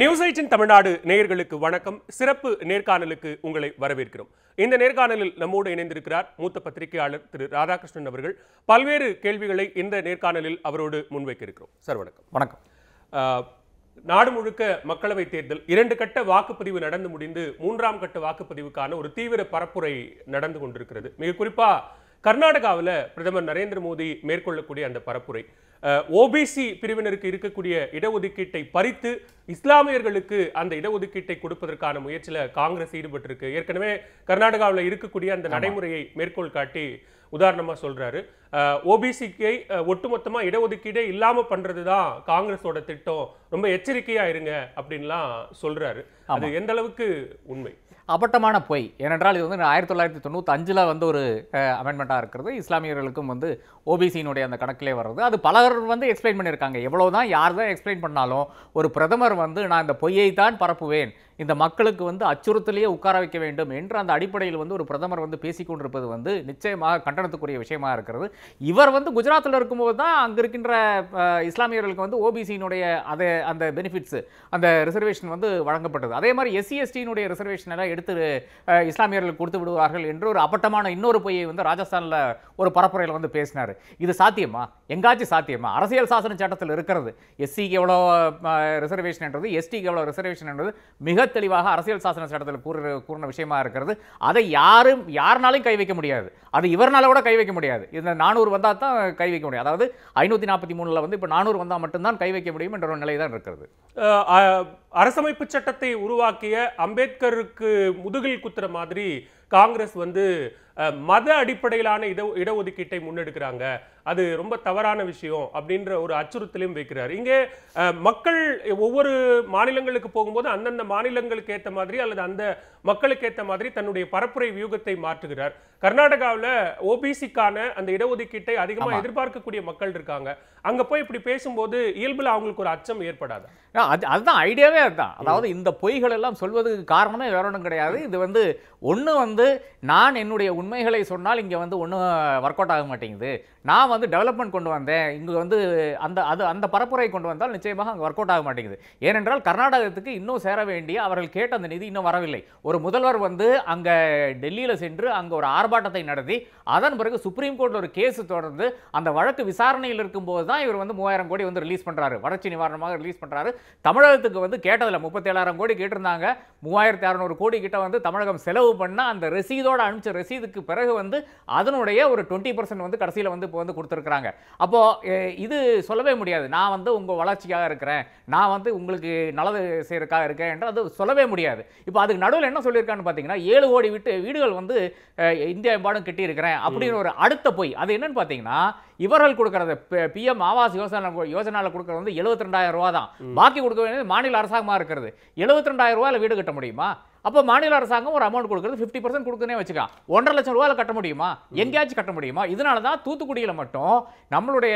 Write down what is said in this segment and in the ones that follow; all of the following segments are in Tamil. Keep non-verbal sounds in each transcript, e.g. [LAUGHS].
நியூஸ் எயிட்டின் தமிழ்நாடு நேயர்களுக்கு வணக்கம் சிறப்பு நேர்காணலுக்கு உங்களை வரவேற்கிறோம் இந்த நேர்காணலில் நம்மோடு இணைந்திருக்கிறார் மூத்த பத்திரிகையாளர் திரு ராதாகிருஷ்ணன் அவர்கள் பல்வேறு கேள்விகளை இந்த நேர்காணலில் அவரோடு முன்வைக்க இருக்கிறோம் சார் வணக்கம் வணக்கம் நாடு முழுக்க மக்களவைத் தேர்தல் இரண்டு கட்ட வாக்குப்பதிவு நடந்து முடிந்து மூன்றாம் கட்ட வாக்குப்பதிவுக்கான ஒரு தீவிர பரப்புரை நடந்து கொண்டிருக்கிறது மிக குறிப்பாக கர்நாடகாவில் பிரதமர் நரேந்திர மோடி மேற்கொள்ளக்கூடிய அந்த பரப்புரை ஓபிசி பிரிவினருக்கு இருக்கக்கூடிய இடஒதுக்கீட்டை பறித்து இஸ்லாமியர்களுக்கு அந்த இடஒதுக்கீட்டை கொடுப்பதற்கான முயற்சியில் காங்கிரஸ் ஈடுபட்டிருக்கு ஏற்கனவே கர்நாடகாவில் இருக்கக்கூடிய அந்த நடைமுறையை மேற்கோள் காட்டி உதாரணமாக சொல்கிறாரு ஓபிசிக்கை ஒட்டுமொத்தமாக இடஒதுக்கீடே இல்லாமல் பண்ணுறது தான் காங்கிரஸோட திட்டம் ரொம்ப எச்சரிக்கையாக இருங்க அப்படின்லாம் சொல்கிறாரு அது எந்த அளவுக்கு உண்மை அபட்டமான பொய் ஏனென்றால் இது வந்து ஆயிரத்தி தொள்ளாயிரத்தி தொண்ணூற்றி அஞ்சில் வந்து ஒரு அமெண்ட்மெண்ட்டாக இருக்கிறது இஸ்லாமியர்களுக்கும் வந்து ஓபிசியினுடைய அந்த கணக்கிலே வர்றது அது பலர் வந்து எக்ஸ்பிளைன் பண்ணியிருக்காங்க எவ்வளோ தான் யார் தான் எக்ஸ்பிளைன் பண்ணாலும் ஒரு பிரதமர் வந்து நான் இந்த பொய்யை தான் பரப்புவேன் இந்த மக்களுக்கு வந்து அச்சுறுத்தலையே உட்கார வைக்க வேண்டும் என்று அந்த அடிப்படையில் வந்து ஒரு பிரதமர் வந்து பேசிக்கொண்டிருப்பது வந்து நிச்சயமாக கண்டனத்துக்குரிய விஷயமா இருக்கிறது இவர் வந்து குஜராத்தில் இருக்கும்போது தான் அங்கே இருக்கின்ற இஸ்லாமியர்களுக்கு வந்து ஓபிசியினுடைய அதை அந்த பெனிஃபிட்ஸ் அந்த ரிசர்வேஷன் வந்து வழங்கப்பட்டது அதே மாதிரி எஸ்சி எஸ்டியினுடைய ரிசர்வேஷன் எல்லாம் எடுத்து இஸ்லாமியர்களுக்கு கொடுத்து விடுவார்கள் என்று ஒரு அப்பட்டமான இன்னொரு பொய்யை வந்து ராஜஸ்தானில் ஒரு பரப்புரையில் வந்து பேசினார் இருக்கிறாரு இது சாத்தியமா எங்காச்சும் சாத்தியமா அரசியல் சாசன சட்டத்தில் இருக்கிறது எஸ்சிக்கு எவ்வளோ ரிசர்வேஷன் என்றது எஸ்டிக்கு எவ்வளோ ரிசர்வேஷன் என்றது மிக தெளிவாக அரசியல் சாசன சட்டத்தில் கூறு கூறின விஷயமா இருக்கிறது அதை யாரும் யாருனாலும் கை வைக்க முடியாது அது இவர்னால கூட கை வைக்க முடியாது இந்த நானூறு வந்தால் தான் கை வைக்க முடியும் அதாவது ஐநூற்றி நாற்பத்தி மூணில் வந்து இப்போ நானூறு வந்தால் மட்டும்தான் கை வைக்க முடியும் என்ற ஒரு நிலை தான் இருக்கிறது அரசமைப்பு சட்டத்தை உருவாக்கிய அம்பேத்கருக்கு முதுகில் குத்துற மாதிரி காங்கிரஸ் வந்து மத அடிப்படையிலான இட இடஒதுக்கீட்டை முன்னெடுக்கிறாங்க அது ரொம்ப தவறான விஷயம் அப்படின்ற ஒரு அச்சுறுத்தலையும் வைக்கிறார் இங்கே மக்கள் ஒவ்வொரு மாநிலங்களுக்கு போகும்போது அந்தந்த மாநிலங்களுக்கு ஏற்ற மாதிரி அல்லது அந்த மக்களுக்கு ஏற்ற மாதிரி தன்னுடைய பரப்புரை வியூகத்தை மாற்றுகிறார் கர்நாடகாவில் ஓபிசிக்கான அந்த இடஒதுக்கீட்டை அதிகமாக எதிர்பார்க்கக்கூடிய மக்கள் இருக்காங்க அங்க போய் இப்படி பேசும்போது இயல்பில் அவங்களுக்கு ஒரு அச்சம் ஏற்படாது அது அதுதான் ஐடியாவே அதுதான் அதாவது இந்த பொய்கள் எல்லாம் சொல்வதுக்கு காரணமே வேற ஒன்றும் கிடையாது இது வந்து ஒன்று வந்து நான் என்னுடைய உண்மைகளை சொன்னால் இங்கே வந்து ஒன்றும் ஒர்க் அவுட் ஆக மாட்டேங்குது நான் வந்து டெவலப்மெண்ட் கொண்டு வந்தேன் இங்கே வந்து அந்த அது அந்த பரப்புரை கொண்டு வந்தால் நிச்சயமாக அங்கே ஒர்க் அவுட் ஆக மாட்டேங்குது ஏனென்றால் கர்நாடகத்துக்கு இன்னும் சேர வேண்டிய அவர்கள் கேட்ட அந்த நிதி இன்னும் வரவில்லை ஒரு முதல்வர் வந்து அங்கே டெல்லியில் சென்று அங்கே ஒரு ஆர்ப்பாட்டத்தை நடத்தி அதன் பிறகு சுப்ரீம் கோர்ட்டில் ஒரு கேஸ் தொடர்ந்து அந்த வழக்கு விசாரணையில் இருக்கும்போது தான் இவர் வந்து மூவாயிரம் கோடி வந்து ரிலீஸ் பண்ணுறாரு வறட்சி நிவாரணமாக ரிலீஸ் பண்ணுறாரு தமிழகத்துக்கு வந்து கேட்டதில் முப்பத்தேழாயிரம் கோடி கேட்டிருந்தாங்க மூவாயிரத்தி அறநூறு கோடி கிட்ட வந்து தமிழகம் செலவு பண்ணால் அந்த ரசீதோடு அனுப்பிச்ச ரசீதுக்கு பிறகு வந்து அதனுடைய ஒரு டுவெண்ட்டி பர்சன்ட் வந்து கடைசியில் வந்து இப்போ வந்து கொடுத்துருக்குறாங்க அப்போது இது சொல்லவே முடியாது நான் வந்து உங்கள் வளர்ச்சிக்காக இருக்கிறேன் நான் வந்து உங்களுக்கு நல்லது செய்கிறக்காக இருக்கேன் என்று அது சொல்லவே முடியாது இப்போ அதுக்கு நடுவில் என்ன சொல்லியிருக்கான்னு பார்த்தீங்கன்னா ஏழு கோடி வீட்டு வீடுகள் வந்து இந்தியா எம்பாடும் கட்டியிருக்கிறேன் அப்படின்னு ஒரு அடுத்த போய் அது என்னன்னு பார்த்தீங்கன்னா இவர்கள் கொடுக்கறது பிஎம் ஆவாஸ் யோசனை யோசனால கொடுக்கறது வந்து எழுபத்தி ரெண்டாயிரம் ரூபா தான் பாக்கி கொடுக்க வேண்டியது மாநில அரசாங்கமாக இருக்கிறது எழுபத்தி ரெண்டாயிரம் ரூபாயில் வீடு கட்ட முடியுமா அப்போ மாநில அரசாங்கம் ஒரு அமௌண்ட் கொடுக்குறது ஃபிஃப்டி பர்சன்ட் கொடுக்குறே வச்சுக்கலாம் ஒன்றரை லட்சம் ரூபாயில் கட்ட முடியுமா எங்கேயாச்சும் கட்ட முடியுமா இதனால தான் தூத்துக்குடியில் மட்டும் நம்மளுடைய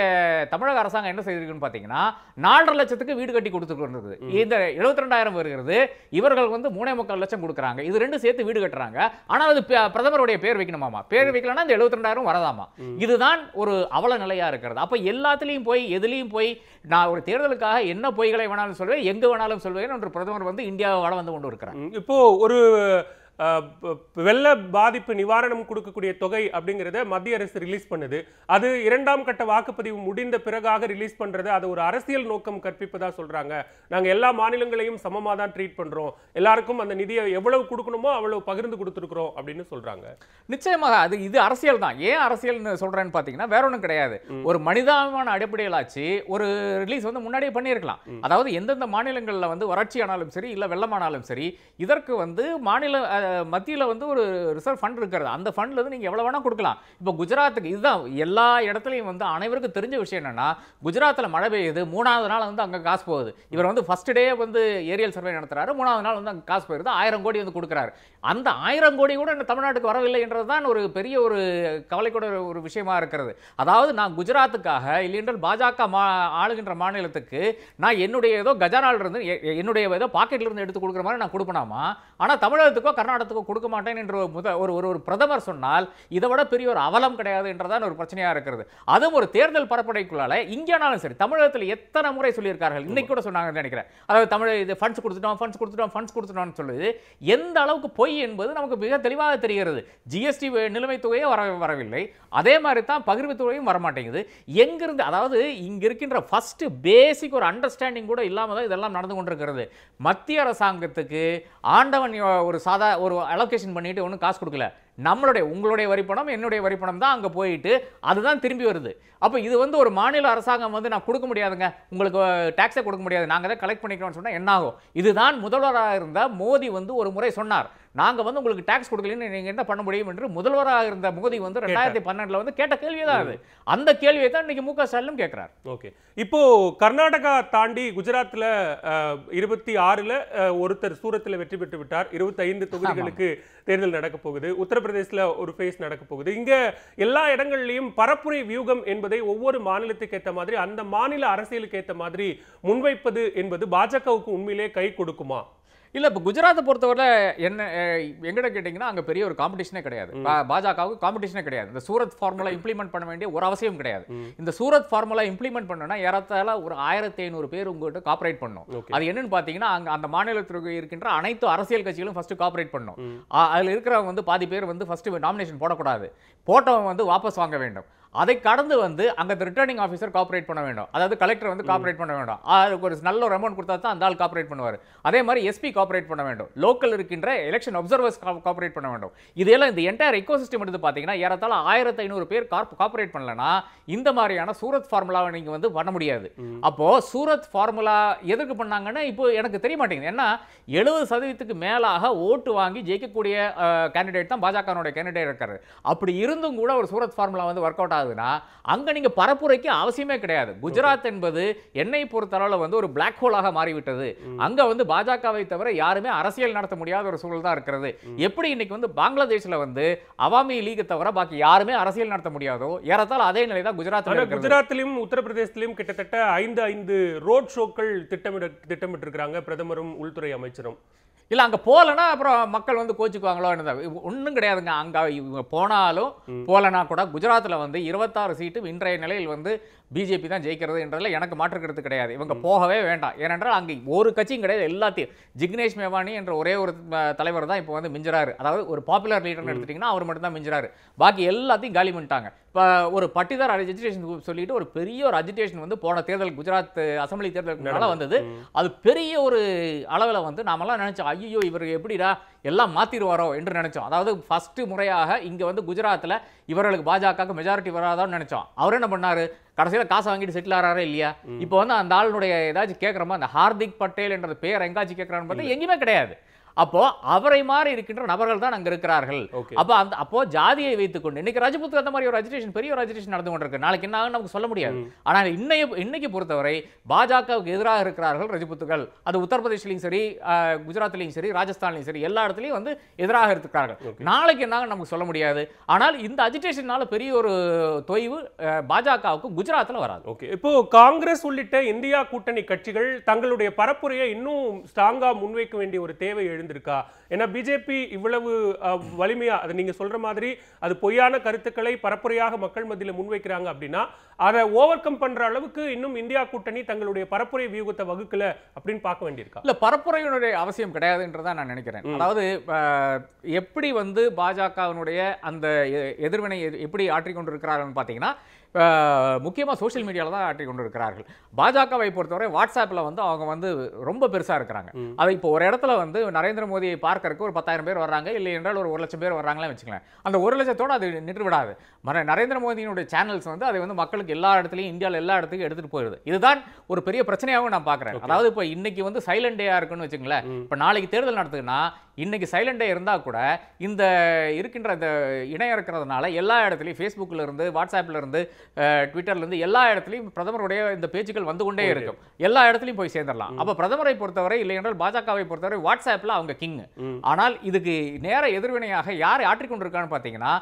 தமிழக அரசாங்கம் என்ன செய்திருக்குன்னு பார்த்தீங்கன்னா நாலரை லட்சத்துக்கு வீடு கட்டி கொடுத்துருக்குன்றது இந்த எழுபத்தி ரெண்டாயிரம் வருகிறது இவர்கள் வந்து மூணே முக்கால் லட்சம் கொடுக்குறாங்க இது ரெண்டு சேர்த்து வீடு கட்டுறாங்க ஆனால் அது பிரதமருடைய பேர் வைக்கணுமாமா பேர் வைக்கலன்னா இந்த எழுபத்தி ரெண்டாயிரம் வரதாமா இதுதான் ஒரு அவல நிலையாக இருக்கிறது அப்போ எல்லாத்துலேயும் போய் எதுலேயும் போய் நான் ஒரு தேர்தலுக்காக என்ன பொய்களை வேணாலும் சொல்வேன் எங்கே வேணாலும் சொல்வேன் என்று பிரதமர் வந்து இந்தியாவை வாழ வந்து கொண்டு இருக்கிறார் இப்போ ஒரு வெள்ள பாதிப்பு நிவாரணம் கொடுக்கக்கூடிய தொகை அப்படிங்கிறத மத்திய அரசு ரிலீஸ் பண்ணுது அது இரண்டாம் கட்ட வாக்குப்பதிவு முடிந்த பிறகாக ரிலீஸ் பண்ணுறது அது ஒரு அரசியல் நோக்கம் கற்பிப்பதாக சொல்கிறாங்க நாங்கள் எல்லா மாநிலங்களையும் சமமாக தான் ட்ரீட் பண்ணுறோம் எல்லாருக்கும் அந்த நிதியை எவ்வளவு கொடுக்கணுமோ அவ்வளவு பகிர்ந்து கொடுத்துருக்குறோம் அப்படின்னு சொல்கிறாங்க நிச்சயமாக அது இது அரசியல் தான் ஏன் அரசியல்னு சொல்கிறேன்னு பார்த்தீங்கன்னா வேற ஒன்றும் கிடையாது ஒரு மனிதாபிமான அடிப்படையிலாச்சு ஒரு ரிலீஸ் வந்து முன்னாடியே பண்ணியிருக்கலாம் அதாவது எந்தெந்த மாநிலங்களில் வந்து வறட்சியானாலும் சரி இல்லை வெள்ளமானாலும் சரி இதற்கு வந்து மாநில மத்தியில் வந்து ஒரு ரிசர்வ் ஃபண்ட் இருக்கிறது அந்த ஃபண்ட்லேருந்து நீங்கள் எவ்வளோ வேணால் கொடுக்கலாம் இப்போ குஜராத்துக்கு இதுதான் எல்லா இடத்துலையும் வந்து அனைவருக்கும் தெரிஞ்ச விஷயம் என்னென்னா குஜராத்தில் மழை பெய்யுது மூணாவது நாள் வந்து அங்கே காசு போகுது இவர் வந்து ஃபஸ்ட் டே வந்து ஏரியல் சர்வே நடத்துகிறாரு மூணாவது நாள் வந்து அங்கே காசு போயிருது ஆயிரம் கோடி வந்து கொடுக்குறாரு அந்த ஆயிரம் கோடி கூட இந்த தமிழ்நாட்டுக்கு வரவில்லை என்றது தான் ஒரு பெரிய ஒரு கவலைக்கூட ஒரு விஷயமா இருக்கிறது அதாவது நான் குஜராத்துக்காக இல்லையென்றால் பாஜக மா ஆளுகின்ற மாநிலத்துக்கு நான் என்னுடைய ஏதோ கஜானாலிருந்து என்னுடைய ஏதோ பாக்கெட்லேருந்து எடுத்து கொடுக்குற மாதிரி நான் கொடுப்பனாமா ஆனால் தமிழகத்துக்கோ கர்நாடக போராட்டத்துக்கு கொடுக்க மாட்டேன் என்று முத ஒரு ஒரு ஒரு பிரதமர் சொன்னால் இதை விட பெரிய ஒரு அவலம் கிடையாது என்றதான் ஒரு பிரச்சனையாக இருக்கிறது அதுவும் ஒரு தேர்தல் பரப்புரைக்குள்ளால இங்கேனாலும் சரி தமிழகத்தில் எத்தனை முறை சொல்லியிருக்கார்கள் இன்னைக்கு கூட சொன்னாங்கன்னு நினைக்கிறேன் அதாவது தமிழ் இது ஃபண்ட்ஸ் கொடுத்துட்டோம் ஃபண்ட்ஸ் கொடுத்துட்டோம் ஃபண்ட்ஸ் கொடுத்துட்டோம்னு சொல்லுது எந்த அளவுக்கு பொய் என்பது நமக்கு மிக தெளிவாக தெரிகிறது ஜிஎஸ்டி நிலைமை தொகையே வர வரவில்லை அதே மாதிரி தான் பகிர்வு தொகையும் வரமாட்டேங்குது எங்கிருந்து அதாவது இங்கே இருக்கின்ற ஃபஸ்ட்டு பேசிக் ஒரு அண்டர்ஸ்டாண்டிங் கூட இல்லாமல் தான் இதெல்லாம் நடந்து கொண்டிருக்கிறது மத்திய அரசாங்கத்துக்கு ஆண்டவன் ஒரு சாதா ஒரு அலோகேஷன் பண்ணிட்டு ஒன்றும் காசு கொடுக்கல நம்மளுடைய உங்களுடைய வரிப்பணம் என்னுடைய வரிப்பணம் தான் அங்கே போயிட்டு அதுதான் திரும்பி வருது அப்போ இது வந்து ஒரு மாநில அரசாங்கம் வந்து நான் கொடுக்க முடியாதுங்க உங்களுக்கு டேக்ஸை கொடுக்க முடியாது நாங்கள் தான் கலெக்ட் பண்ணிக்கிறோம்னு சொன்னால் என்னாகும் இதுதான் முதல்வராக இருந்த மோடி வந்து ஒரு முறை சொன்னார் நாங்கள் வந்து உங்களுக்கு டேக்ஸ் கொடுக்கலன்னு நீங்கள் என்ன பண்ண முடியும் என்று முதல்வராக இருந்த மோடி வந்து ரெண்டாயிரத்தி பன்னெண்டில் வந்து கேட்ட கேள்வி தான் அது அந்த கேள்வியை தான் இன்றைக்கி மு க ஸ்டாலினும் கேட்குறாரு ஓகே இப்போது கர்நாடகா தாண்டி குஜராத்தில் இருபத்தி ஆறில் ஒருத்தர் சூரத்தில் வெற்றி பெற்று விட்டார் இருபத்தைந்து தொகுதிகளுக்கு தேர்தல் நடக்க போகுது உத்தரப்பிரதேச உத்தரப்பிரதேசில் ஒரு ஃபேஸ் நடக்க போகுது இங்கே எல்லா இடங்கள்லையும் பரப்புரை வியூகம் என்பதை ஒவ்வொரு மாநிலத்துக்கு ஏற்ற மாதிரி அந்த மாநில அரசியலுக்கு ஏற்ற மாதிரி முன்வைப்பது என்பது பாஜகவுக்கு உண்மையிலே கை கொடுக்குமா இல்லை இப்போ குஜராத்தை பொறுத்தவரை என்ன எங்கிட்ட கேட்டிங்கன்னா அங்கே பெரிய ஒரு காம்படிஷனே கிடையாது பாஜகவுக்கு காம்படிஷனே கிடையாது இந்த சூரத் ஃபார்முலா இம்ப்ளிமெண்ட் பண்ண வேண்டிய ஒரு அவசியம் கிடையாது இந்த சூரத் ஃபார்முலா இம்ப்ளிமெண்ட் பண்ணனா ஏறத்தால ஒரு ஆயிரத்தி ஐநூறு பேர் உங்கள்கிட்ட காப்பரேட் பண்ணும் அது என்னன்னு பார்த்தீங்கன்னா அங்கே அந்த மாநிலத்திற்கு இருக்கின்ற அனைத்து அரசியல் கட்சிகளும் ஃபர்ஸ்ட் காப்பரேட் பண்ணும் அதில் இருக்கிறவங்க வந்து பாதி பேர் வந்து ஃபர்ஸ்ட் நாமினேஷன் போடக்கூடாது போட்டவன் வந்து வாபஸ் வாங்க வேண்டும் அதை கடந்து வந்து அங்கே ரிட்டர்னிங் ஆஃபீஸர் காப்பரேட் பண்ண வேண்டும் அதாவது கலெக்டர் வந்து காப்பரேட் பண்ண வேண்டும் அதுக்கு ஒரு நல்ல ஒரு அமௌண்ட் கொடுத்தா தான் அந்த ஆள் காப்பரேட் பண்ணுவார் அதே மாதிரி எஸ்பி காப்பரேட் பண்ண வேண்டும் லோக்கல் இருக்கின்ற எலெக்ஷன் அப்சர்வர்ஸ் காப்பரேட் பண்ண வேண்டும் இதெல்லாம் இந்த என்டையர் எக்கோசிஸ்டம் எடுத்து பார்த்தீங்கன்னா ஏறத்தாழ ஆயிரத்தி ஐநூறு பேர் காப்பரேட் பண்ணலன்னா இந்த மாதிரியான சூரத் ஃபார்முலாவை நீங்கள் வந்து பண்ண முடியாது அப்போது சூரத் ஃபார்முலா எதுக்கு பண்ணாங்கன்னா இப்போ எனக்கு தெரிய மாட்டேங்குது ஏன்னா எழுபது சதவீதத்துக்கு மேலாக ஓட்டு வாங்கி ஜெயிக்கக்கூடிய கேண்டிடேட் தான் பாஜகனுடைய கேண்டிடேட் இருக்காரு அப்படி இருந்தும் கூட ஒரு சூரத் ஃபார்முலா வந்து ஒர்க் அவுட் ஆகுதுன்னா அங்கே நீங்கள் பரப்புரைக்கு அவசியமே கிடையாது குஜராத் என்பது என்னை பொறுத்தளவில் வந்து ஒரு பிளாக் ஹோலாக மாறிவிட்டது அங்கே வந்து பாஜகவை தவிர யாருமே அரசியல் நடத்த முடியாத ஒரு சூழல் தான் இருக்கிறது எப்படி இன்னைக்கு வந்து பங்களாதேஷில் வந்து அவாமி லீக் தவிர பாக்கி யாருமே அரசியல் நடத்த முடியாதோ ஏறத்தால் அதே நிலை தான் குஜராத் குஜராத்திலும் உத்தரப்பிரதேசத்திலும் கிட்டத்தட்ட ஐந்து ஐந்து ரோட் ஷோக்கள் திட்டமிட திட்டமிட்டிருக்கிறாங்க பிரதமரும் உள்துறை அமைச்சரும் இல்லை அங்கே போகலன்னா அப்புறம் மக்கள் வந்து கோச்சிக்குவாங்களோ ஒன்றும் கிடையாதுங்க அங்கே இவங்க போனாலும் போகலனா கூட குஜராத்தில் வந்து இருபத்தாறு சீட்டும் இன்றைய நிலையில் வந்து பிஜேபி தான் ஜெயிக்கிறது என்றதில் எனக்கு மாற்றுக்கிறது கிடையாது இவங்க போகவே வேண்டாம் ஏனென்றால் அங்கே ஒரு கட்சியும் கிடையாது எல்லாத்தையும் ஜிக்னேஷ் மேவானி என்ற ஒரே ஒரு தலைவர் தான் இப்போ வந்து மிஞ்சுறாரு அதாவது ஒரு பாப்புலர் லீடர்னு எடுத்துட்டிங்கன்னா அவர் மட்டும் தான் மிஞ்சுறாரு பாக்கி எல்லாத்தையும் காலி பண்ணிட்டாங்க இப்போ ஒரு பட்டிதார் அஜிடேஷன் சொல்லிட்டு ஒரு பெரிய ஒரு அஜிடேஷன் வந்து போன தேர்தல் குஜராத் அசம்பிளி தேர்தலுக்குனால வந்தது அது பெரிய ஒரு அளவில் வந்து நாமெல்லாம் நினச்சோம் ஐயோ இவர் எப்படிடா எல்லாம் மாற்றிடுவாரோ என்று நினச்சோம் அதாவது ஃபஸ்ட்டு முறையாக இங்கே வந்து குஜராத்தில் இவர்களுக்கு பாஜக மெஜாரிட்டி வராதான்னு நினச்சோம் அவர் என்ன பண்ணார் கடைசியில் காசை வாங்கிட்டு செட்டில் ஆறாரா இல்லையா இப்போ வந்து அந்த ஆளுடைய ஏதாச்சும் கேட்குறோமா அந்த ஹார்திக் பட்டேல் என்ற பேர் எங்காச்சும் கேட்குறான்னு பார்த்தா எங்கேயுமே கிடையாது அப்போ அவரை மாதிரி இருக்கின்ற நபர்கள் தான் அங்கே இருக்கிறார்கள் அப்போ அந்த அப்போ ஜாதியை கொண்டு இன்னைக்கு ராஜபுத்திர அந்த மாதிரி ஒரு அஜிடேஷன் பெரிய ஒரு அஜிடேஷன் நடந்து கொண்டிருக்கு நாளைக்கு என்ன நமக்கு சொல்ல முடியாது ஆனால் இன்னைக்கு இன்னைக்கு பொறுத்தவரை பாஜகவுக்கு எதிராக இருக்கிறார்கள் ரஜபுத்துகள் அது உத்தரப்பிரதேசிலையும் சரி குஜராத்லையும் சரி ராஜஸ்தான்லையும் சரி எல்லா இடத்துலையும் வந்து எதிராக இருக்கிறார்கள் நாளைக்கு என்ன நமக்கு சொல்ல முடியாது ஆனால் இந்த அஜிடேஷனால பெரிய ஒரு தொய்வு பாஜகவுக்கு குஜராத்தில் வராது ஓகே இப்போ காங்கிரஸ் உள்ளிட்ட இந்தியா கூட்டணி கட்சிகள் தங்களுடைய பரப்புரையை இன்னும் ஸ்ட்ராங்காக முன்வைக்க வேண்டிய ஒரு தேவை எழுந்து இருந்திருக்கா ஏன்னா பிஜேபி இவ்வளவு வலிமையா அதை நீங்க சொல்ற மாதிரி அது பொய்யான கருத்துக்களை பரப்புரையாக மக்கள் மத்தியில் முன்வைக்கிறாங்க அப்படின்னா அதை ஓவர் கம் பண்ற அளவுக்கு இன்னும் இந்தியா கூட்டணி தங்களுடைய பரப்புரை வியூகத்தை வகுக்கல அப்படின்னு பார்க்க வேண்டியிருக்கா இல்ல பரப்புரையினுடைய அவசியம் கிடையாதுன்றதான் நான் நினைக்கிறேன் அதாவது எப்படி வந்து பாஜகவினுடைய அந்த எதிர்வினை எப்படி ஆற்றிக்கொண்டிருக்கிறார்கள் பார்த்தீங்கன்னா முக்கியமாக சோஷியல் மீடியாவில் தான் ஆற்றி கொண்டு இருக்கிறார்கள் பாஜகவை பொறுத்தவரை வாட்ஸ்அப்பில் வந்து அவங்க வந்து ரொம்ப பெருசாக இருக்கிறாங்க அதை இப்போ ஒரு இடத்துல வந்து நரேந்திர மோடியை பார்க்கறதுக்கு ஒரு பத்தாயிரம் பேர் வர்றாங்க இல்லை என்றால் ஒரு ஒரு லட்சம் பேர் வர்றாங்களே வச்சுக்கலாம் அந்த ஒரு லட்சத்தோடு அது நின்று விடாது நரேந்திர மோடியினுடைய சேனல்ஸ் வந்து அதை வந்து மக்களுக்கு எல்லா இடத்துலையும் இந்தியாவில் எல்லா இடத்துக்கும் எடுத்துகிட்டு போயிடுது இதுதான் ஒரு பெரிய பிரச்சனையாகவும் நான் பார்க்குறேன் அதாவது இப்போ இன்னைக்கு வந்து சைலண்ட் டேயாக இருக்குன்னு வச்சுங்களேன் இப்போ நாளைக்கு தேர்தல் நடத்துக்குன்னா இன்னைக்கு சைலண்டே இருந்தால் கூட இந்த இருக்கின்ற இந்த இணையம் இருக்கிறதுனால எல்லா இடத்துலையும் ஃபேஸ்புக்கில் இருந்து வாட்ஸ்அப்பில் இருந்து ட்விட்டர்லேருந்து எல்லா இடத்துலையும் பிரதமருடைய இந்த பேச்சுக்கள் வந்து கொண்டே இருக்கும் எல்லா இடத்துலையும் போய் சேர்ந்துடலாம் அப்போ பிரதமரை பொறுத்தவரை இல்லை என்றால் பாஜகவை பொறுத்தவரை வாட்ஸ்அப்பில் அவங்க கிங் ஆனால் இதுக்கு நேர எதிர்வினையாக யார் ஆற்றிக்கொண்டிருக்கான்னு பார்த்தீங்கன்னா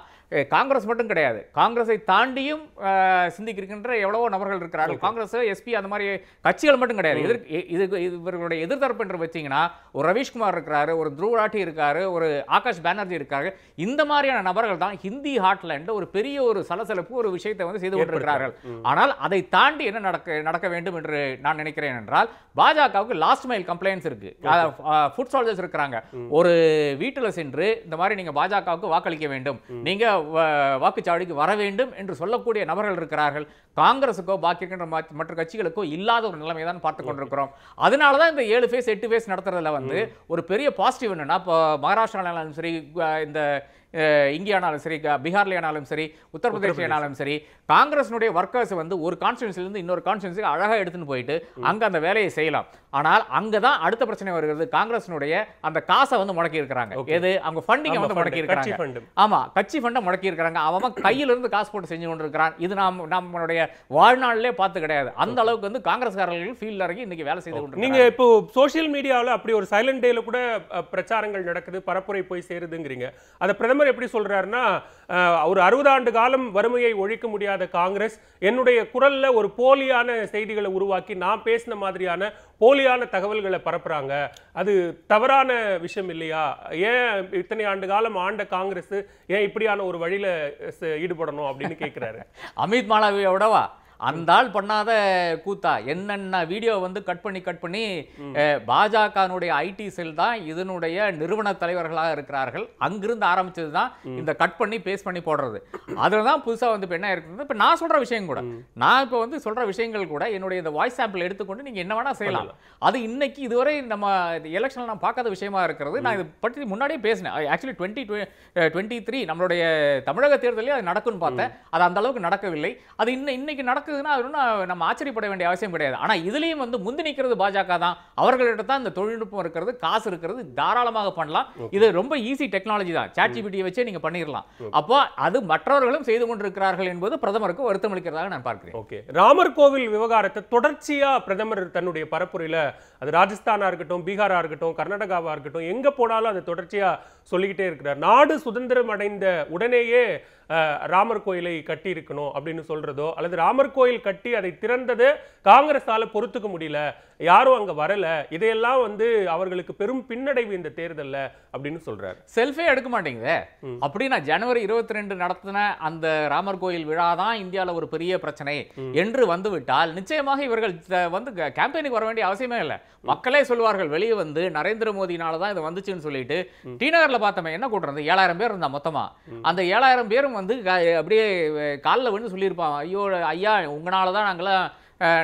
காங்கிரஸ் மட்டும் கிடையாது காங்கிரஸை தாண்டியும் சிந்திக்கிருக்கின்ற எவ்வளவோ நபர்கள் இருக்கிறார்கள் காங்கிரஸ் எஸ்பி அந்த மாதிரி கட்சிகள் மட்டும் கிடையாது எதிர் இது இவர்களுடைய எதிர்த்தரப்பு என்று வச்சிங்கன்னா ஒரு ரவீஷ்குமார் இருக்கிறாரு ஒரு துருவ் இருக்காரு ஒரு ஆகாஷ் பேனர்ஜி இருக்காரு இந்த மாதிரியான நபர்கள் தான் ஹிந்தி ஹாட்லேண்ட் ஒரு பெரிய ஒரு சலசலப்பு ஒரு விஷயத்தை வந்து செய்து கொண்டிருக்கிறார்கள் ஆனால் அதை தாண்டி என்ன நடக்க நடக்க வேண்டும் என்று நான் நினைக்கிறேன் என்றால் பாஜகவுக்கு லாஸ்ட் மைல் கம்ப்ளைண்ட்ஸ் இருக்கு ஃபுட் இருக்கிறாங்க ஒரு வீட்டில் சென்று இந்த மாதிரி நீங்க பாஜகவுக்கு வாக்களிக்க வேண்டும் நீங்க வாக்குச்சாவடிக்கு வர வேண்டும் என்று சொல்லக்கூடிய நபர்கள் இருக்கிறார்கள் காங்கிரசுக்கோ பாக்கி மற்ற கட்சிகளுக்கோ இல்லாத ஒரு நிலைமை தான் பார்த்து கொண்டிருக்கிறோம் அதனால தான் இந்த ஏழு ஃபேஸ் எட்டு ஃபேஸ் நடத்துறதுல வந்து ஒரு பெரிய பாசிட்டிவ் என்னன்னா இப்போ சரி இந்த இங்கேயானாலும் சரி பீகார்லேயானாலும் சரி உத்தரப்பிரதேஷ்லேயானாலும் சரி காங்கிரஸினுடைய ஒர்க்கர்ஸ் வந்து ஒரு கான்ஸ்டியூன்சிலிருந்து இன்னொரு கான்ஸ்டியூன்சிக்கு அழகாக எடுத்துன்னு போயிட்டு அங்கே அந்த வேலையை செய்யலாம் ஆனால் அங்கே தான் அடுத்த பிரச்சனை வருகிறது காங்கிரஸினுடைய அந்த காசை வந்து முடக்கி இருக்கிறாங்க எது அவங்க ஃபண்டிங்கை வந்து முடக்கி இருக்கிறாங்க ஆமாம் கட்சி ஃபண்டை முடக்கி இருக்கிறாங்க அவன் கையிலிருந்து காசு போட்டு செஞ்சு கொண்டு இருக்கிறான் இது நாம் நம்மளுடைய வாழ்நாளிலே பார்த்து கிடையாது அந்த அளவுக்கு வந்து காங்கிரஸ்காரர்கள் ஃபீல்டில் இறங்கி இன்னைக்கு வேலை செய்து கொண்டு நீங்கள் இப்போ சோஷியல் மீடியாவில் அப்படி ஒரு சைலண்ட் டேல கூட பிரச்சாரங்கள் நடக்குது பரப்புரை போய் சேருதுங்கிறீங்க அதை பிரதமர் பிரதமர் எப்படி சொல்கிறாருன்னா ஒரு அறுபது ஆண்டு காலம் வறுமையை ஒழிக்க முடியாத காங்கிரஸ் என்னுடைய குரலில் ஒரு போலியான செய்திகளை உருவாக்கி நான் பேசின மாதிரியான போலியான தகவல்களை பரப்புகிறாங்க அது தவறான விஷயம் இல்லையா ஏன் இத்தனை ஆண்டு காலம் ஆண்ட காங்கிரஸ் ஏன் இப்படியான ஒரு வழியில் ஈடுபடணும் அப்படின்னு கேட்குறாரு [LAUGHS] அமித் மாலாவியோடவா அந்த ஆள் பண்ணாத கூத்தா என்னென்ன வீடியோ வந்து கட் பண்ணி கட் பண்ணி பாஜகனுடைய ஐடி செல் தான் இதனுடைய நிறுவன தலைவர்களாக இருக்கிறார்கள் அங்கிருந்து ஆரம்பிச்சது தான் இந்த கட் பண்ணி பேஸ் பண்ணி போடுறது அதில் தான் புதுசாக வந்து இப்போ என்ன இருக்குது இப்போ நான் சொல்கிற விஷயம் கூட நான் இப்போ வந்து சொல்கிற விஷயங்கள் கூட என்னுடைய இந்த வாய்ஸ் ஆப்பில் எடுத்துக்கொண்டு நீங்கள் என்ன வேணால் செய்யலாம் அது இன்னைக்கு இதுவரை நம்ம எலெக்ஷனில் நான் பார்க்காத விஷயமா இருக்கிறது நான் இதை பற்றி முன்னாடியே பேசினேன் ஆக்சுவலி டுவெண்ட்டி டுவெண்ட்டி த்ரீ நம்மளுடைய தமிழக தேர்தலே அது நடக்கும்னு பார்த்தேன் அது அந்த அளவுக்கு நடக்கவில்லை அது இன்னும் இன்னைக்கு நடக்கும் நடக்குதுன்னா அது நம்ம ஆச்சரியப்பட வேண்டிய அவசியம் கிடையாது ஆனால் இதுலேயும் வந்து முந்தி நிற்கிறது பாஜக தான் அவர்கள்ட்ட தான் இந்த தொழில்நுட்பம் இருக்கிறது காசு இருக்கிறது தாராளமாக பண்ணலாம் இது ரொம்ப ஈஸி டெக்னாலஜி தான் சாட் ஜிபிடியை வச்சே நீங்கள் பண்ணிடலாம் அப்போ அது மற்றவர்களும் செய்து கொண்டிருக்கிறார்கள் என்பது பிரதமருக்கு வருத்தம் அளிக்கிறதாக நான் பார்க்கிறேன் ஓகே ராமர் கோவில் விவகாரத்தை தொடர்ச்சியாக பிரதமர் தன்னுடைய பரப்புரையில் அது ராஜஸ்தானாக இருக்கட்டும் பீகாராக இருக்கட்டும் கர்நாடகாவாக இருக்கட்டும் எங்கே போனாலும் அது தொடர்ச்சியாக சொல்லிக்கிட்டே இருக்கிறார் நாடு சுதந்திரம் அடைந்த உடனேயே ராமர் கோயிலை கட்டி இருக்கணும் அப்படின்னு சொல்றதோ அல்லது ராமர் கோயில் கட்டி அதை திறந்தது காங்கிரஸால பொறுத்துக்க முடியல யாரும் அங்க வரல இதையெல்லாம் வந்து அவர்களுக்கு பெரும் பின்னடைவு இந்த தேர்தல் அப்படின்னு சொல்றாரு செல்ஃபே எடுக்க மாட்டேங்குதே அப்படி நான் ஜனவரி இருபத்தி ரெண்டு நடத்தின அந்த ராமர் கோயில் விழா தான் இந்தியாவில் ஒரு பெரிய பிரச்சனை என்று வந்துவிட்டால் நிச்சயமாக இவர்கள் வந்து கேம்பெயினுக்கு வர வேண்டிய அவசியமே இல்லை மக்களே சொல்வார்கள் வெளியே வந்து நரேந்திர மோடினால தான் இது வந்துச்சுன்னு சொல்லிட்டு டி நகரில் என்ன கூட்டுறது ஏழாயிரம் பேர் இருந்தா மொத்தமாக அந்த ஏழாயிரம் பேரும் வந்து அப்படியே காலில் வந்து சொல்லியிருப்பான் ஐயோ ஐயா உங்களால தான் நாங்களாம்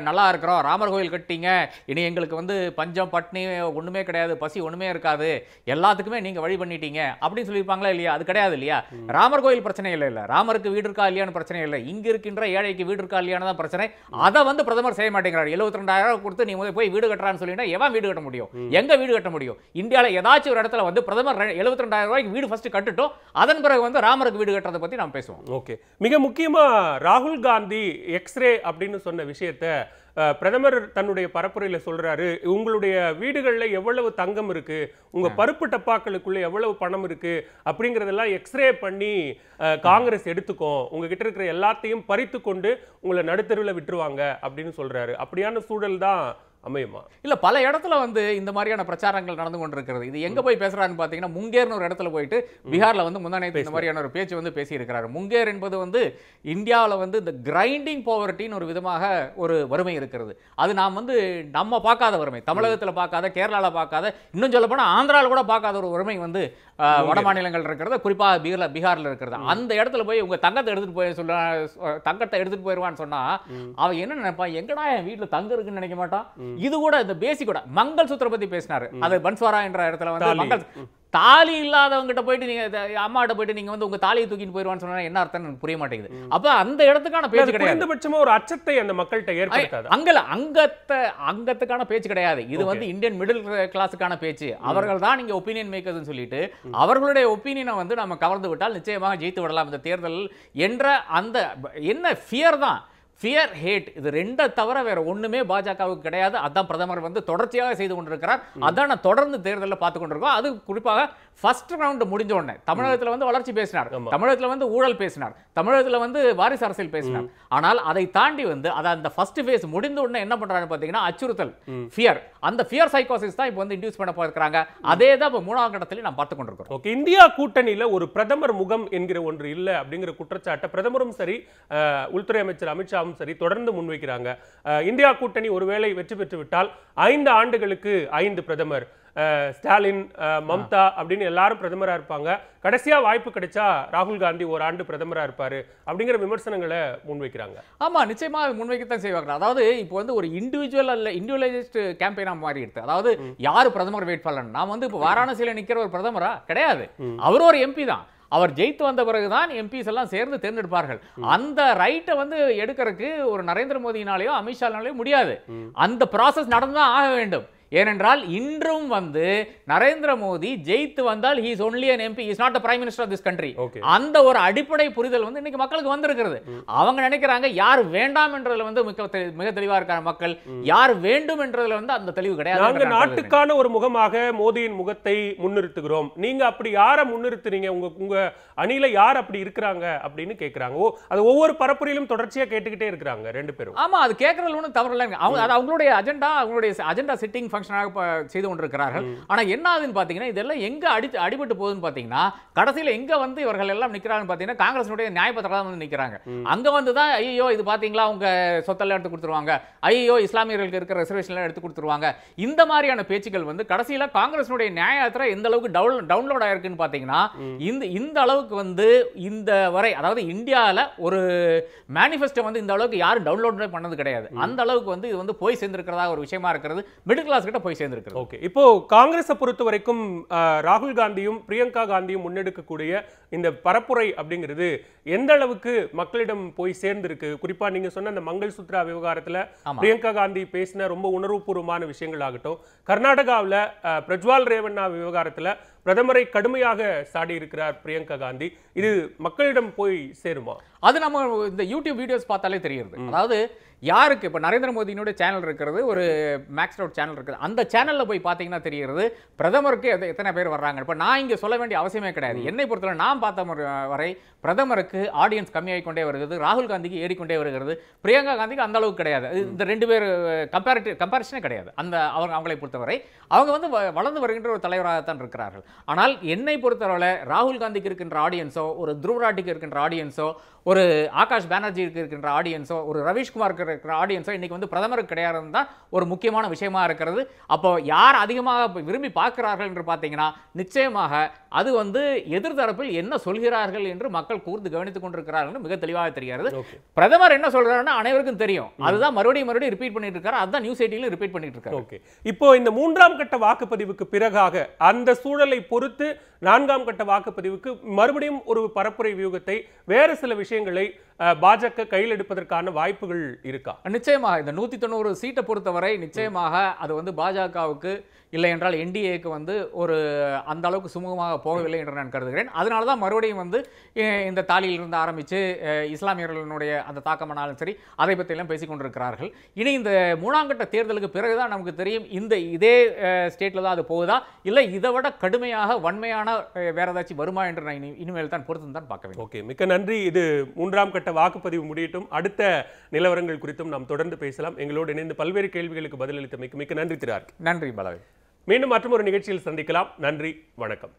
நல்லா இருக்கிறோம் ராமர் கோயில் கட்டிங்க இனி எங்களுக்கு வந்து பஞ்சம் பட்னி ஒன்றுமே கிடையாது பசி ஒன்றுமே இருக்காது எல்லாத்துக்குமே நீங்கள் வழி பண்ணிட்டீங்க அப்படின்னு சொல்லியிருப்பாங்களா இல்லையா அது கிடையாது இல்லையா ராமர் கோயில் பிரச்சனை இல்லை இல்லை ராமருக்கு வீடு இருக்கா இல்லையான்னு பிரச்சனை இல்லை இங்கே இருக்கின்ற ஏழைக்கு வீடு இருக்கா இல்லையான்னு தான் பிரச்சனை அதை வந்து பிரதமர் செய்ய மாட்டேங்கிறார் எழுபத்தி ரெண்டாயிரம் கொடுத்து நீ முதல் போய் வீடு கட்டுறான்னு சொல்லினா எவன் வீடு கட்ட முடியும் எங்கே வீடு கட்ட முடியும் இந்தியாவில் ஏதாச்சும் ஒரு இடத்துல வந்து பிரதமர் எழுபத்தி ரெண்டாயிரம் ரூபாய்க்கு வீடு ஃபஸ்ட்டு கட்டுட்டோம் அதன் பிறகு வந்து ராமருக்கு வீடு கட்டுறதை பற்றி நாம் பேசுவோம் ஓகே மிக முக்கியமாக ராகுல் காந்தி எக்ஸ்ரே அப்படின்னு சொன்ன விஷயத்தை விஷயத்தை பிரதமர் தன்னுடைய பரப்புரையில் சொல்கிறாரு உங்களுடைய வீடுகளில் எவ்வளவு தங்கம் இருக்குது உங்கள் பருப்பு டப்பாக்களுக்குள்ளே எவ்வளவு பணம் இருக்குது அப்படிங்கிறதெல்லாம் எக்ஸ்ரே பண்ணி காங்கிரஸ் எடுத்துக்கும் உங்ககிட்ட இருக்கிற எல்லாத்தையும் பறித்து கொண்டு உங்களை நடுத்தருவில் விட்டுருவாங்க அப்படின்னு சொல்கிறாரு அப்படியான சூழல் தான் அமையுமா இல்லை பல இடத்துல வந்து இந்த மாதிரியான பிரச்சாரங்கள் நடந்து கொண்டிருக்கிறது இது எங்கே போய் பேசுகிறாருன்னு பார்த்தீங்கன்னா முங்கேர்னு ஒரு இடத்துல போயிட்டு பீகார்ல வந்து முந்தானயத்து இந்த மாதிரியான ஒரு பேச்சு வந்து பேசியிருக்கிறாரு முங்கேர் என்பது வந்து இந்தியாவில் வந்து இந்த கிரைண்டிங் பாவர்ட்டின்னு ஒரு விதமாக ஒரு வறுமை இருக்கிறது அது நாம் வந்து நம்ம பார்க்காத வறுமை தமிழகத்தில் பார்க்காத கேரளாவில் பார்க்காத இன்னும் சொல்லப்போனால் ஆந்திராவில் கூட பார்க்காத ஒரு வறுமை வந்து வட மாநிலங்கள் இருக்கிறது குறிப்பாக பீகார்ல பீகாரில் இருக்கிறது அந்த இடத்துல போய் உங்க தங்கத்தை எடுத்துட்டு போய் சொல்ல தங்கத்தை எடுத்துட்டு போயிடுவான்னு சொன்னா அவன் என்ன நினைப்பான் எங்கடா என் வீட்டுல தங்க இருக்குன்னு நினைக்க மாட்டான் இது கூட இந்த பேசி கூட மங்கள் சூத்திர பத்தி பேசினாரு அது பன்ஸ்வாரா என்ற இடத்துல வந்து மங்கள் தாலி இல்லாதவங்ககிட்ட போயிட்டு அம்மா அம்மாட்ட போயிட்டு நீங்க வந்து உங்க தாலியை தூக்கிட்டு போயிடுவான்னு சொன்னால் என்ன அர்த்தம் எனக்கு புரிய மாட்டேங்குது அப்ப அந்த இடத்துக்கான பேச்சு கிடையாது குறைந்தபட்சமாக ஒரு அச்சத்தை அந்த மக்கள்கிட்ட ஏற்படுத்தாது அங்கல அங்கத்தை அங்கத்துக்கான பேச்சு கிடையாது இது வந்து இந்தியன் மிடில் கிளாஸுக்கான பேச்சு அவர்கள் தான் நீங்க ஒப்பீனியன் மேக்கர்ஸ்னு சொல்லிட்டு அவர்களுடைய ஒப்பீனியனை வந்து நம்ம கவர்ந்து விட்டால் நிச்சயமாக ஜெயித்து விடலாம் இந்த தேர்தல் என்ற அந்த என்ன ஃபியர் தான் ஃபியர் ஹேட் இது ரெண்டை தவிர வேற ஒண்ணுமே பாஜகவுக்கு கிடையாது அதான் பிரதமர் வந்து தொடர்ச்சியாக செய்து கொண்டிருக்கிறார் அதான் தொடர்ந்து தேர்தலில் பார்த்து கொண்டிருக்கோம் அது குறிப்பாக ஃபர்ஸ்ட் ரவுண்ட் முடிஞ்ச உடனே தமிழகத்தில் வந்து வளர்ச்சி பேசினார் தமிழகத்தில் வந்து ஊழல் பேசினார் தமிழகத்தில் வந்து வாரிசு அரசியல் பேசினார் ஆனால் அதை தாண்டி வந்து அதை அந்த ஃபர்ஸ்ட் ஃபேஸ் முடிந்த உடனே என்ன பண்றாங்க பார்த்தீங்கன்னா அச்சுறுத்தல் ஃபியர் அந்த ஃபியர் சைக்கோசிஸ் தான் இப்போ வந்து இன்டியூஸ் பண்ண பார்க்குறாங்க அதே தான் இப்போ மூணாம் கட்டத்தில் நான் பார்த்து கொண்டிருக்கோம் ஓகே இந்தியா கூட்டணியில் ஒரு பிரதமர் முகம் என்கிற ஒன்று இல்லை அப்படிங்கிற குற்றச்சாட்டை பிரதமரும் சரி உள்துறை அமைச்சர் அமித்ஷாவும் அரசாங்கம் சரி தொடர்ந்து முன்வைக்கிறாங்க இந்தியா கூட்டணி ஒருவேளை வெற்றி பெற்றுவிட்டால் ஐந்து ஆண்டுகளுக்கு ஐந்து பிரதமர் ஸ்டாலின் மம்தா அப்படின்னு எல்லாரும் பிரதமராக இருப்பாங்க கடைசியா வாய்ப்பு கிடைச்சா ராகுல் காந்தி ஒரு ஆண்டு பிரதமராக இருப்பாரு அப்படிங்கிற விமர்சனங்களை முன்வைக்கிறாங்க ஆமா நிச்சயமா முன்வைக்கத்தான் செய்வாங்க அதாவது இப்போ வந்து ஒரு இண்டிவிஜுவல் அல்ல இண்டிவிஜுவலைஸ்ட் கேம்பெயினாக மாறிடுது அதாவது யார் பிரதமர் வேட்பாளர் நான் வந்து இப்போ வாராணசியில் நிற்கிற ஒரு பிரதமரா கிடையாது அவரும் ஒரு எம்பி தான் அவர் ஜெயித்து வந்த பிறகுதான் எம்பிஸ் எல்லாம் சேர்ந்து தேர்ந்தெடுப்பார்கள் அந்த ரைட்டை வந்து எடுக்கிறதுக்கு ஒரு நரேந்திர மோடினாலேயோ அமித்ஷானாலேயோ முடியாது அந்த ப்ராசஸ் நடந்துதான் ஆக வேண்டும் ஏனென்றால் இன்றும் வந்து நரேந்திர மோடி ஜெயித்து வந்தால் he's only an MP is not prime minister of this country அந்த ஒரு அடிப்படை புரிதல் வந்து இன்னைக்கு மக்களுக்கு வந்திருக்கிறது அவங்க நினைக்கிறாங்க யார் வேண்டாம் என்றதுல வந்து மிக தெளிவா இருக்காங்க மக்கள் யார் வேண்டும் என்றதுல வந்து அந்த தெளிவு கிடையாது நாங்க நாட்டுக்கான ஒரு முகமாக மோடியின் முகத்தை முன்னிறுத்துகிறோம் நீங்க அப்படி யாரை முன்னிறுத்துறீங்க உங்க உங்க அணியில யார் அப்படி இருக்கிறாங்க அப்படின்னு கேட்கிறாங்க ஓ அது ஒவ்வொரு பரப்புரையிலும் தொடர்ச்சியா கேட்டுக்கிட்டே இருக்கிறாங்க ரெண்டு பேரும் ஆமா அது கேட்கறதுல ஒன்றும் தவறு இல்லை அவங்க அவங்களுடைய அஜெண்டா அவங்களுடைய அஜெண்டா சிட்டிங் ஃபங்க்ஷனாக செய்து கொண்டிருக்கிறார்கள் ஆனால் என்ன ஆகுதுன்னு பார்த்தீங்கன்னா இதெல்லாம் எங்கே அடி அடிபட்டு போகுதுன்னு பார்த்தீங்கன்னா கடைசியில் எங்கே வந்து இவர்கள் எல்லாம் நிற்கிறாங்கன்னு பார்த்தீங்கன்னா காங்கிரஸினுடைய தான் வந்து நிற்கிறாங்க அங்கே வந்து தான் ஐயோ இது பார்த்தீங்களா அவங்க சொத்தெல்லாம் எடுத்து கொடுத்துருவாங்க ஐயோ இஸ்லாமியர்களுக்கு இருக்கிற ரிசர்வேஷன்லாம் எடுத்து கொடுத்துருவாங்க இந்த மாதிரியான பேச்சுகள் வந்து கடைசியில் காங்கிரஸினுடைய நியாயத்தில் எந்த அளவுக்கு டவுன் டவுன்லோட் ஆயிருக்குன்னு பார்த்தீங்கன்னா இந்த இந்த அளவுக்கு வந்து இந்த வரை அதாவது இந்தியாவில் ஒரு மேனிஃபெஸ்டோ வந்து இந்த அளவுக்கு யாரும் டவுன்லோட் பண்ணது கிடையாது அந்த அளவுக்கு வந்து இது வந்து போய் சேர்ந்திருக்கிறதா ஒரு விஷயமா இருக்கிறது மிடில் கிளாஸ் கிட்ட போய் சேர்ந்துருக்கு ஓகே இப்போ காங்கிரஸை பொறுத்த வரைக்கும் ராகுல் காந்தியும் பிரியங்கா காந்தியும் முன்னெடுக்கக்கூடிய இந்த பரப்புரை அப்படிங்கிறது எந்த அளவுக்கு மக்களிடம் போய் சேர்ந்திருக்கு குறிப்பா நீங்க சொன்ன அந்த மங்கள் சுத்ரா விவகாரத்துல பிரியங்கா காந்தி பேசின ரொம்ப உணர்வுபூர்வமான விஷயங்கள் ஆகட்டும் கர்நாடகாவில் பிரஜ்வால் ரேவண்ணா விவகாரத்தில் பிரதமரை கடுமையாக சாடி இருக்கிறார் பிரியங்கா காந்தி இது மக்களிடம் போய் சேருமா அது நம்ம இந்த யூடியூப் வீடியோஸ் பார்த்தாலே தெரியுது அதாவது யாருக்கு இப்போ நரேந்திர மோடியினுடைய சேனல் இருக்கிறது ஒரு மேக்ஸ் அவுட் சேனல் இருக்குது அந்த சேனலில் போய் பார்த்தீங்கன்னா தெரிகிறது பிரதமருக்கு எது எத்தனை பேர் வர்றாங்க இப்போ நான் இங்கே சொல்ல வேண்டிய அவசியமே கிடையாது என்னை பொறுத்தவரை நான் பார்த்த வரை பிரதமருக்கு ஆடியன்ஸ் கம்மியாகி கொண்டே வருகிறது ராகுல் காந்திக்கு ஏறிக்கொண்டே வருகிறது பிரியங்கா காந்திக்கு அந்த அளவுக்கு கிடையாது இந்த ரெண்டு பேர் கம்பேரிட்டிவ் கம்பேரிஷனே கிடையாது அந்த அவங்க அவங்களை பொறுத்தவரை அவங்க வந்து வளர்ந்து வருகின்ற ஒரு தலைவராக தான் இருக்கிறார்கள் ஆனால் என்னை பொறுத்தளவில் ராகுல் காந்திக்கு இருக்கின்ற ஆடியன்ஸோ ஒரு துருவராட்டிக்கு இருக்கின்ற ஆடியன்ஸோ ஒரு ஆகாஷ் பானர்ஜிக்கு இருக்கின்ற ஆடியன்ஸோ ஒரு ரவீஷ்குமாருக்கு இருக்கிற ஆடியன்ஸோ இன்றைக்கி வந்து பிரதமருக்கு கிடையாது தான் ஒரு முக்கியமான விஷயமாக இருக்கிறது அப்போ யார் அதிகமாக விரும்பி பார்க்கிறார்கள் என்று பார்த்தீங்கன்னா நிச்சயமாக அது வந்து எதிர்தரப்பில் என்ன சொல்கிறார்கள் என்று மக்கள் கூர்ந்து கவனித்துக் கொண்டிருக்கிறார்கள் மிக தெளிவாக தெரிகிறது பிரதமர் என்ன சொல்கிறாருன்னு அனைவருக்கும் தெரியும் அதுதான் மறுபடியும் மறுபடியும் ரிப்பீட் பண்ணிட்டு இருக்காரு அதுதான் நியூஸ் எயிட்டிலும் ரிப்பீட் பண்ணிட்டு இருக்காரு ஓகே இப்போ இந்த மூன்றாம் கட்ட வாக்குப்பதிவுக்கு பிறகாக அந்த சூழலை பொறுத்து நான்காம் கட்ட வாக்குப்பதிவுக்கு மறுபடியும் ஒரு பரப்புரை வியூகத்தை வேறு சில விஷயங்களை பாஜக கையில் எடுப்பதற்கான வாய்ப்புகள் இருக்கா நிச்சயமாக இந்த நூத்தி தொண்ணூறு சீட்டை பொறுத்தவரை நிச்சயமாக அது வந்து பாஜகவுக்கு இல்லை என்றால் என்டிஏக்கு வந்து ஒரு அந்த அளவுக்கு சுமூகமாக போகவில்லை என்று நான் கருதுகிறேன் அதனால தான் மறுபடியும் வந்து இந்த தாலியிலிருந்து ஆரம்பித்து இஸ்லாமியர்களுடைய அந்த தாக்கமானாலும் சரி அதை பற்றியெல்லாம் பேசிக்கொண்டிருக்கிறார்கள் இனி இந்த மூணாங்கட்ட தேர்தலுக்கு பிறகுதான் நமக்கு தெரியும் இந்த இதே ஸ்டேட்டில் தான் அது போகுதா இல்லை இதை விட கடுமையாக உண்மையாக வன்மையான வேற ஏதாச்சும் வருமா என்று நான் இனிமேல் தான் பொறுத்து தான் பார்க்க வேண்டும் ஓகே மிக்க நன்றி இது மூன்றாம் கட்ட வாக்குப்பதிவு முடியட்டும் அடுத்த நிலவரங்கள் குறித்தும் நாம் தொடர்ந்து பேசலாம் எங்களோடு இணைந்து பல்வேறு கேள்விகளுக்கு பதிலளித்தமைக்கு மிக்க நன்றி திரார் நன்றி பலவை மீண்டும் மற்றும் ஒரு நிகழ்ச்சியில் சந்திக்கலாம் நன்றி வணக்கம்